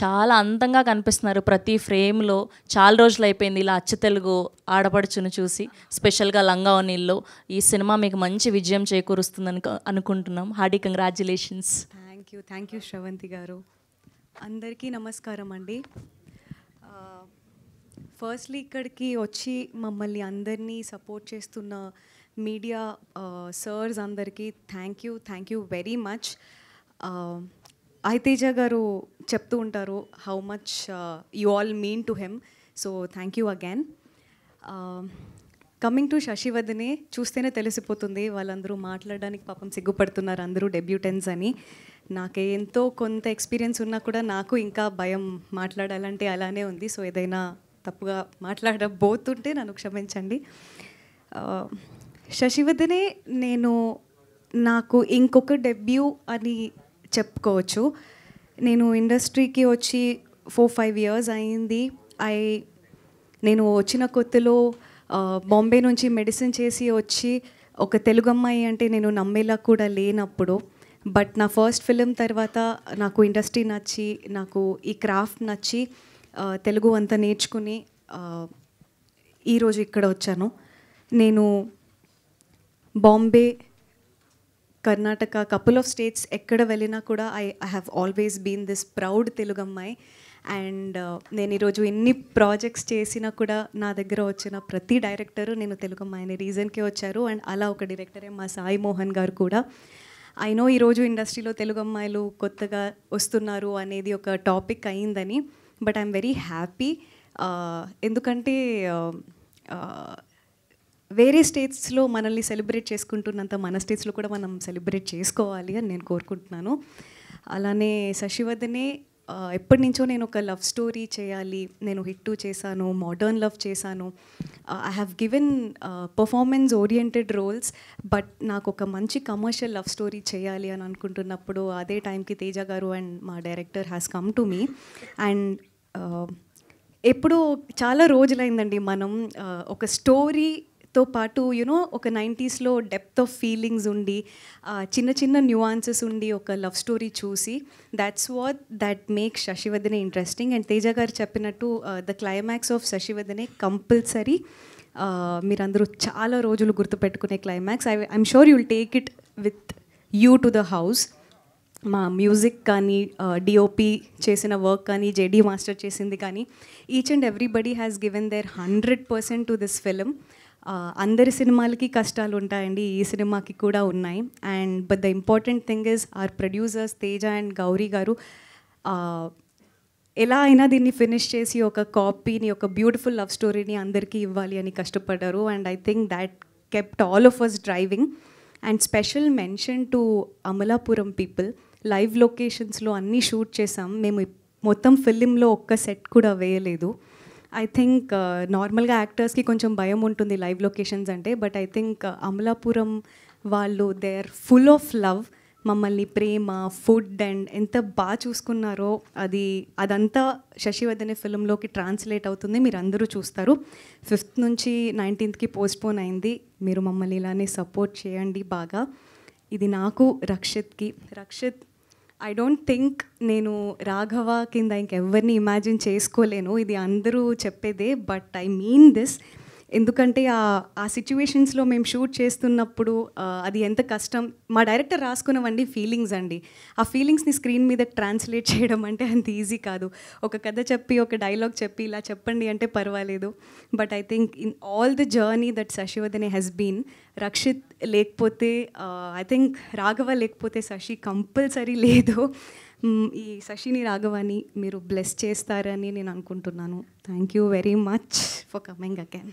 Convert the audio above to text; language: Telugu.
చాలా అందంగా కనిపిస్తున్నారు ప్రతి ఫ్రేమ్లో చాలా రోజులు అయిపోయింది ఇలా అచ్చ తెలుగు ఆడపడుచును చూసి స్పెషల్గా లంగా నీళ్ళు ఈ సినిమా మీకు మంచి విజయం చేకూరుస్తుందని అనుకుంటున్నాం hearty congratulations thank you thank you Shravanthi గారు అందరికీ నమస్కారం అండి ఫస్ట్లీ ఇక్కడికి వచ్చి మమ్మల్ని అందరినీ సపోర్ట్ చేస్తున్న మీడియా సర్స్ అందరికీ thank you thank you very much ఐతేజ గారు చెప్తూ ఉంటారు how much you all mean to them so thank you again coming to Sasivadane చూస్తేనే తెలిసిపోతుంది వాళ్ళందరూ మాట్లాడడానికి పాపం సిగ్గుపడుతున్నారు అందరూ డెబ్యూటెన్స్ అని నాకు ఎంతో కొంత ఎక్స్పీరియన్స్ ఉన్నా కూడా నాకు ఇంకా భయం మాట్లాడాలంటే అలానే ఉంది సో ఏదైనా తప్పుగా మాట్లాడబోతుంటే నన్ను క్షమించండి శశివదినే um, నేను నాకు ఇంకొక డెబ్యూ అని చెప్పుకోవచ్చు నేను ఇండస్ట్రీకి వచ్చి ఫోర్ ఫైవ్ ఇయర్స్ అయింది ఐ నేను వచ్చిన కొత్తలో బాంబే నుంచి మెడిసిన్ చేసి వచ్చి ఒక తెలుగు అమ్మాయి అంటే నేను నమ్మేలా కూడా లేనప్పుడు బట్ నా ఫస్ట్ ఫిలిం తర్వాత నాకు ఇండస్ట్రీ నచ్చి నాకు ఈ క్రాఫ్ట్ నచ్చి తెలుగు అంతా నేర్చుకుని ఈరోజు ఇక్కడ వచ్చాను నేను Bombay Karnataka couple of states ఎక్కడ వెళ్ళినా కూడా I I have always been this proud Telugu అమ్మాయి అండ్ uh, నేను ఈరోజు ఎన్ని ప్రాజెక్ట్స్ చేసినా కూడా నా దగ్గర వచ్చిన ప్రతి డైరెక్టరు నేను తెలుగు అమ్మాయిని రీజన్కే వచ్చారు అండ్ అలా ఒక డైరెక్టరే మా సాయి మోహన్ గారు కూడా ఐ నో ఈరోజు ఇండస్ట్రీలో తెలుగు అమ్మాయిలు కొత్తగా వస్తున్నారు అనేది ఒక టాపిక్ అయిందని బట్ ఐఎమ్ వెరీ హ్యాపీ ఎందుకంటే uh, uh, వేరే స్టేట్స్లో మనల్ని సెలబ్రేట్ చేసుకుంటున్నంత మన స్టేట్స్లో కూడా మనం సెలబ్రేట్ చేసుకోవాలి అని నేను కోరుకుంటున్నాను అలానే శశివర్ధనే ఎప్పటి నుంచో నేను ఒక లవ్ స్టోరీ చేయాలి నేను హిట్టు చేశాను మోడర్న్ లవ్ చేశాను I have given performance oriented roles but నాకు ఒక మంచి కమర్షియల్ లవ్ స్టోరీ చేయాలి అని అనుకుంటున్నప్పుడు అదే టైంకి తేజ గారు అండ్ మా director has come to me and ఎప్పుడూ చాలా రోజులైందండి మనం ఒక స్టోరీ డెప్త్తో పాటు యునో ఒక నైంటీస్లో డెప్త్ ఆఫ్ ఫీలింగ్స్ ఉండి చిన్న చిన్న న్యూఆన్సెస్ ఉండి ఒక లవ్ స్టోరీ చూసి that's what that make Sasivadane interesting and Teja గారు చెప్పినట్టు the climax of Sasivadane compulsory మీరందరూ చాలా రోజులు గుర్తుపెట్టుకునే climax I I'm sure you'll take it with you to the house మా మ్యూజిక్ కానీ డిఓపి చేసిన వర్క్ కానీ జేడీ మాస్టర్ చేసింది కానీ each and everybody has given their hundred percent to this film అందరి సినిమాలకి కష్టాలు ఉంటాయండి ఈ సినిమాకి కూడా ఉన్నాయి and but the important thing is our producers Teja and Gauri గారు ఎలా అయినా దీన్ని ఫినిష్ చేసి ఒక కాపీని ఒక బ్యూటిఫుల్ లవ్ స్టోరీని అందరికీ ఇవ్వాలి అని కష్టపడ్డారు and I think that kept all of us driving and special mention to Amalapuram people live లొకేషన్స్లో అన్నీ షూట్ చేసాం మేము మొత్తం ఫిలింలో ఒక్క సెట్ కూడా వేయలేదు ఐ థింక్ నార్మల్గా యాక్టర్స్కి కొంచెం భయం ఉంటుంది లైవ్ లొకేషన్స్ అంటే బట్ ఐ థింక్ అమలాపురం వాళ్ళు they are full of love మమ్మల్ని ప్రేమ ఫుడ్ అండ్ ఎంత బాగా చూసుకున్నారో అది అదంతా శశివర్ధన్ ఫిలంలోకి ట్రాన్స్లేట్ అవుతుంది మీరు అందరూ చూస్తారు ఫిఫ్త్ నుంచి నైన్టీన్త్కి పోస్ట్పోన్ అయింది మీరు మమ్మల్ని ఇలానే సపోర్ట్ చేయండి బాగా ఇది నాకు రక్షిత్కి రక్షిత్ ఐ డోంట్ థింక్ నేను రాఘవ కింద ఇంకెవరిని ఇమాజిన్ చేసుకోలేను ఇది అందరూ చెప్పేదే బట్ ఐ మీన్ దిస్ ఎందుకంటే ఆ సిచ్యువేషన్స్లో మేము షూట్ చేస్తున్నప్పుడు అది ఎంత కష్టం మా డైరెక్టర్ రాసుకున్నవండి ఫీలింగ్స్ అండి ఆ ఫీలింగ్స్ని స్క్రీన్ మీద ట్రాన్స్లేట్ చేయడం అంటే అంత ఈజీ కాదు ఒక కథ చెప్పి ఒక డైలాగ్ చెప్పి ఇలా చెప్పండి అంటే పర్వాలేదు but I think in all the journey that Shashivardhan has been Rakshit లేకపోతే ఐ థింక్ రాఘవ లేకపోతే శశి కంపల్సరీ లేదు ఈ శశిని రాఘవాని మీరు బ్లెస్ చేస్తారని నేను అనుకుంటున్నాను thank you very much for coming again